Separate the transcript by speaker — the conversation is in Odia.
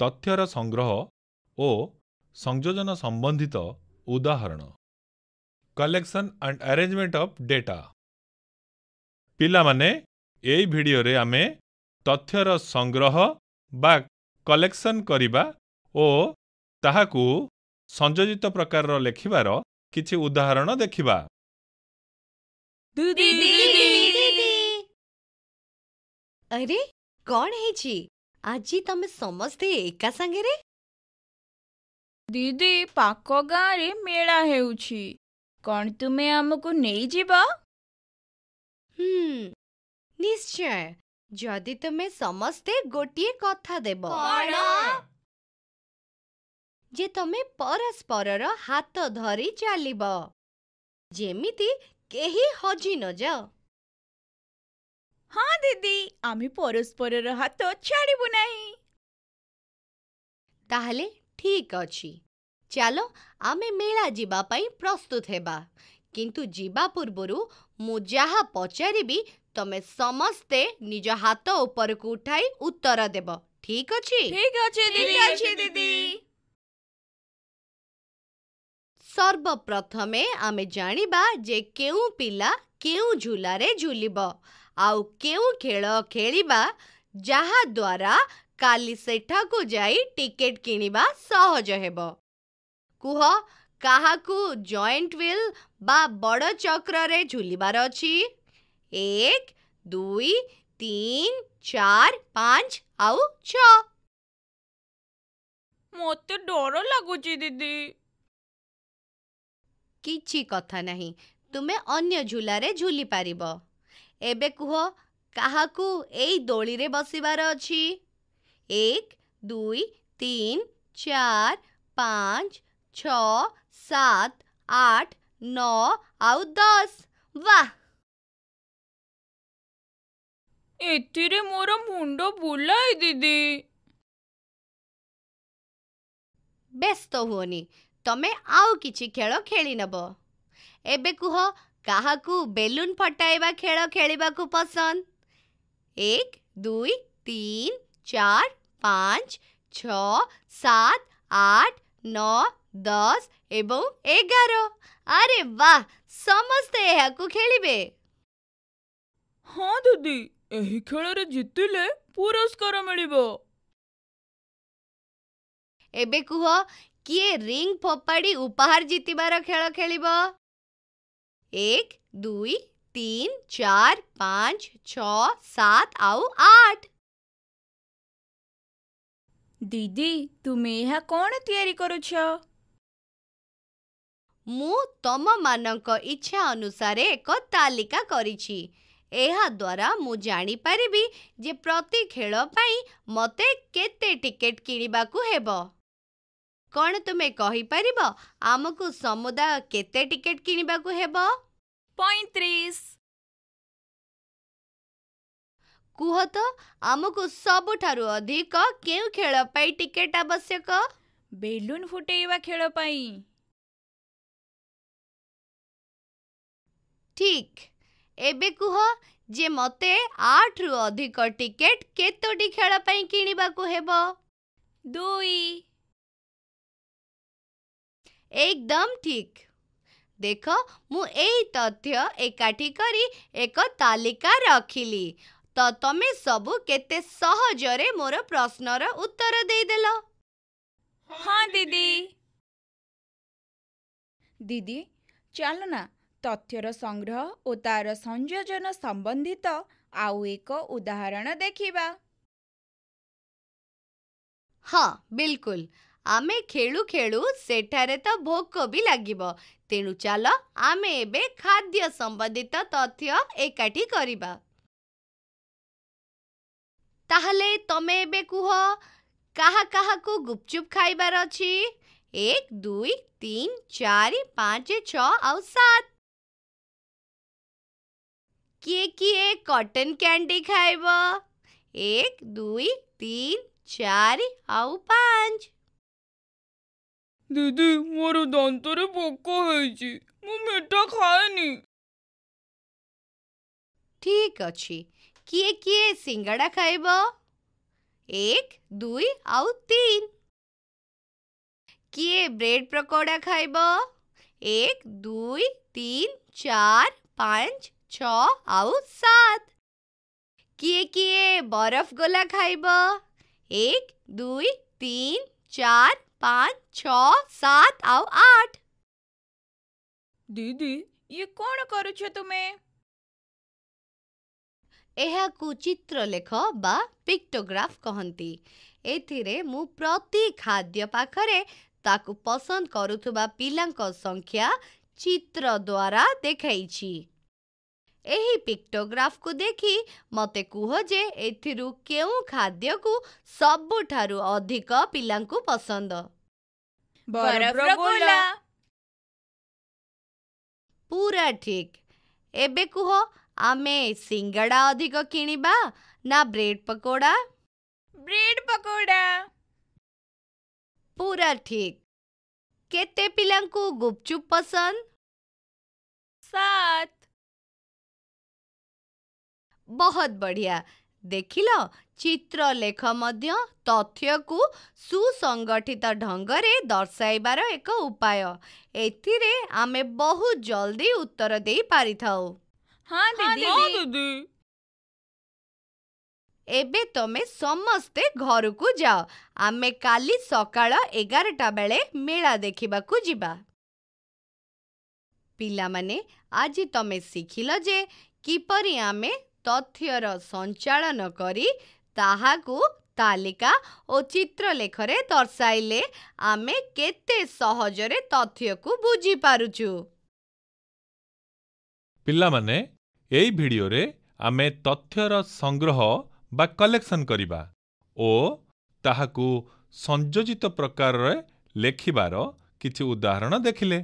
Speaker 1: ତଥ୍ୟର ସଂଗ୍ରହ ଓ ସଂଯୋଜନ ସମ୍ବନ୍ଧିତ ଉଦାହରଣ collection and arrangement of data ପିଲାମାନେ ଏହି ଭିଡ଼ିଓରେ ଆମେ ତଥ୍ୟର ସଂଗ୍ରହ ବା କଲେକ୍ସନ୍ କରିବା ଓ ତାହାକୁ ସଂଯୋଜିତ ପ୍ରକାରର ଲେଖିବାର କିଛି ଉଦାହରଣ ଦେଖିବା ଅରେ କ'ଣ ହେଇଛି ଆଜି ତମେ ସମସ୍ତେ ଏକା ସାଙ୍ଗରେ ଦିଦି ପାଖ ଗାଁରେ ମେଳା ହେଉଛି କ'ଣ ତୁମେ ଆମକୁ ନେଇଯିବ ନିଶ୍ଚୟ ଯଦି ତୁମେ ସମସ୍ତେ ଗୋଟିଏ କଥା ଦେବ ଯେ ତମେ ପରସ୍ପରର ହାତ ଧରି ଚାଲିବ ଯେମିତି କେହି ହଜି ନଯାଅ ହଁ ଦିଦି ଆମେ ପରସ୍ପରର ହାତ ଛାଡ଼ିବୁ ନାହିଁ ତାହେଲେ ଠିକ ଅଛି ଚାଲ ଆମେ ମେଳା ଯିବା ପାଇଁ ପ୍ରସ୍ତୁତ ହେବା କିନ୍ତୁ ଯିବା ପୂର୍ବରୁ ମୁଁ ଯାହା ପଚାରିବି ତମେ ସମସ୍ତେ ନିଜ ହାତ ଉପରକୁ ଉଠାଇ ଉତ୍ତର ଦେବ ଠିକ ଅଛି ସର୍ବପ୍ରଥମେ ଆମେ ଜାଣିବା ଯେ କେଉଁ ପିଲା କେଉଁ ଝୁଲାରେ ଝୁଲିବ आउ क्यों खेल जहाद्वारा काली सेठा को जाई टिकेट किणवा सहज कुहो कहा को जॉइंट विल बा बड़ चक्र झुलबार अच्छी एक दुई तीन चार पाँच आउ छ मत डर लगुच दीदी किसी कथा नहीं तुम्हें अन्य झूलें झूली पार ଏବେ କୁହ କାହାକୁ ଏଇ ଦୋଳିରେ ବସିବାର ଅଛି ଏକ ଦୁଇ ତିନି ଚାରି ପାଞ୍ଚ ଛଅ ସାତ ଆଠ ନଅ ଆଉ ଦଶ ବାଃ ଏଥିରେ ମୋର ମୁଣ୍ଡ ବୁଲାଏ ଦିଦି ବ୍ୟସ୍ତ ହୁଅନି ତମେ ଆଉ କିଛି ଖେଳ ଖେଳିନେବ ଏବେ କୁହ କାହାକୁ ବେଲୁନ୍ ଫଟାଇବା ଖେଳ ଖେଳିବାକୁ ପସନ୍ଦ ଏକ ଦୁଇ ତିନି ଚାରି ପାଞ୍ଚ ଛଅ ସାତ ଆଠ ନଅ ଦଶ ଏବଂ ଏଗାର ଆରେ ବାହ ସମସ୍ତେ ଏହାକୁ ଖେଳିବେ ହଁ ଦିଦି ଏହି ଖେଳରେ ଜିତିଲେ ପୁରସ୍କାର ମିଳିବ ଏବେ କୁହ କିଏ ରିଙ୍ଗ୍ ଫୋପାଡ଼ି ଉପହାର ଜିତିବାର ଖେଳ ଖେଳିବ ଏକ ଦୁଇ ତିନି ଚାରି ପାଞ୍ଚ ଛଅ ସାତ ଆଉ ଆଠ ଦିଦି ତୁମେ ଏହା କ'ଣ ତିଆରି କରୁଛ ମୁଁ ତୁମମାନଙ୍କ ଇଚ୍ଛା ଅନୁସାରେ ଏକ ତାଲିକା କରିଛି ଏହାଦ୍ୱାରା ମୁଁ ଜାଣିପାରିବି ଯେ ପ୍ରତି ଖେଳ ପାଇଁ ମୋତେ କେତେ ଟିକେଟ୍ କିଣିବାକୁ ହେବ କ'ଣ ତୁମେ କହିପାରିବ ଆମକୁ ସମୁଦାୟ କେତେ ଟିକେଟ୍ କିଣିବାକୁ ହେବ ପଇଁତିରିଶ କୁହ ତ ଆମକୁ ସବୁଠାରୁ ଅଧିକ କେଉଁ ଖେଳ ପାଇଁ ଟିକେଟ ଆବଶ୍ୟକ ବେଲୁନ୍ ଫୁଟେଇବା ଖେଳ ପାଇଁ ଠିକ ଏବେ କୁହ ଯେ ମୋତେ ଆଠରୁ ଅଧିକ ଟିକେଟ୍ କେତୋଟି ଖେଳ ପାଇଁ କିଣିବାକୁ ହେବ ଦୁଇ ଏକଦମ ଠିକ୍ ଦେଖ ମୁଁ ଏଇ ତଥ୍ୟ ଏକାଠି କରି ଏକ ତାଲିକା ରଖିଲି ତ ତମେ ସବୁ କେତେ ସହଜରେ ମୋର ପ୍ରଶ୍ନର ଉତ୍ତର ଦେଇଦେଲ ହଁ ଦିଦି ଦିଦି ଚାଲନା ତଥ୍ୟର ସଂଗ୍ରହ ଓ ତାର ସଂଯୋଜନ ସମ୍ବନ୍ଧିତ ଆଉ ଏକ ଉଦାହରଣ ଦେଖିବା ହଁ ବିଲକୁଲ ଆମେ ଖେଳୁ ଖେଳୁ ସେଠାରେ ତ ଭୋକ ବି ଲାଗିବ ତେଣୁ ଚାଲ ଆମେ ଏବେ ଖାଦ୍ୟ ସମ୍ବନ୍ଧିତ ତଥ୍ୟ ଏକାଠି କରିବା ତାହେଲେ ତମେ ଏବେ କୁହ କାହା କାହାକୁ ଗୁପଚୁପ୍ ଖାଇବାର ଅଛି ଏକ ଦୁଇ ତିନି ଚାରି ପାଞ୍ଚ ଛଅ ଆଉ ସାତ କିଏ କିଏ କଟନ୍ କ୍ୟାଣ୍ଡି ଖାଇବ ଏକ ଦୁଇ ତିନି ଚାରି ଆଉ ପାଞ୍ଚ দিদি মোর দন্তরে পোকা হয়েছে ମୁଁ ମିଠା ଖାଏନି ଠିକ୍ ଅଛି କିଏ କିଏ ସିଙ୍ଗଡ଼ା ଖାଇବ ଏକ ଦୁଇ ଆଉ ତିନି କିଏ ବ୍ରେଡ୍ ପକୋଡ଼ା ଖାଇବ ଏକ ଦୁଇ ତିନି ଚାରି ପାଞ୍ଚ ଛଅ ଆଉ ସାତ କିଏ କିଏ ବରଫ ଗୋଲା ଖାଇବ ଏକ ଦୁଇ ତିନି ଚାରି पाँच छ सात आउ आठ दीदी ये कौन करुछ तुमे ଏହାକୁ ଚିତ୍ରଲେଖ ବା ପିକ୍ଟୋଗ୍ରାଫ କହନ୍ତି ଏଥିରେ ମୁଁ ପ୍ରତି ଖାଦ୍ୟ ପାଖରେ ତାକୁ ପସନ୍ଦ କରୁଥିବା ପିଲାଙ୍କ ସଂଖ୍ୟା ଚିତ୍ର ଦ୍ୱାରା ଦେଖାଇଛି एही पिक्टोग्राफ को देखी मते कुहो जे एथिरु केउ खाद्य को सब ठारु अधिक पिलांकु को पसंद बरप्रकोला पूरा ठीक एबे कुह आमे सिंगडा अधिक किणीबा ना ब्रेड पकोडा ब्रेड पकोडा पूरा ठीक केते पिलांकु को गुपचुप पसंद साथ ବହୁତ ବଢ଼ିଆ ଦେଖିଲ ଚିତ୍ରଲେଖ ମଧ୍ୟ ତଥ୍ୟକୁ ସୁସଙ୍ଗଠିତ ଢଙ୍ଗରେ ଦର୍ଶାଇବାର ଏକ ଉପାୟ ଏଥିରେ ଆମେ ବହୁତ ଜଲ୍ଦି ଉତ୍ତର ଦେଇ ପାରିଥାଉ ଏବେ ତମେ ସମସ୍ତେ ଘରକୁ ଯାଅ ଆମେ କାଲି ସକାଳ ଏଗାରଟା ବେଳେ ମେଳା ଦେଖିବାକୁ ଯିବା ପିଲାମାନେ ଆଜି ତମେ ଶିଖିଲ ଯେ କିପରି ଆମେ ତଥ୍ୟର ସଞ୍ଚାଳନ କରି ତାହାକୁ ତାଲିକା ଓ ଚିତ୍ରଲେଖରେ ଦର୍ଶାଇଲେ ଆମେ କେତେ ସହଜରେ ତଥ୍ୟକୁ ବୁଝିପାରୁଛୁ ପିଲାମାନେ ଏହି ଭିଡ଼ିଓରେ ଆମେ ତଥ୍ୟର ସଂଗ୍ରହ ବା କଲେକ୍ସନ୍ କରିବା ଓ ତାହାକୁ ସଂଯୋଜିତ ପ୍ରକାରରେ ଲେଖିବାର କିଛି ଉଦାହରଣ ଦେଖିଲେ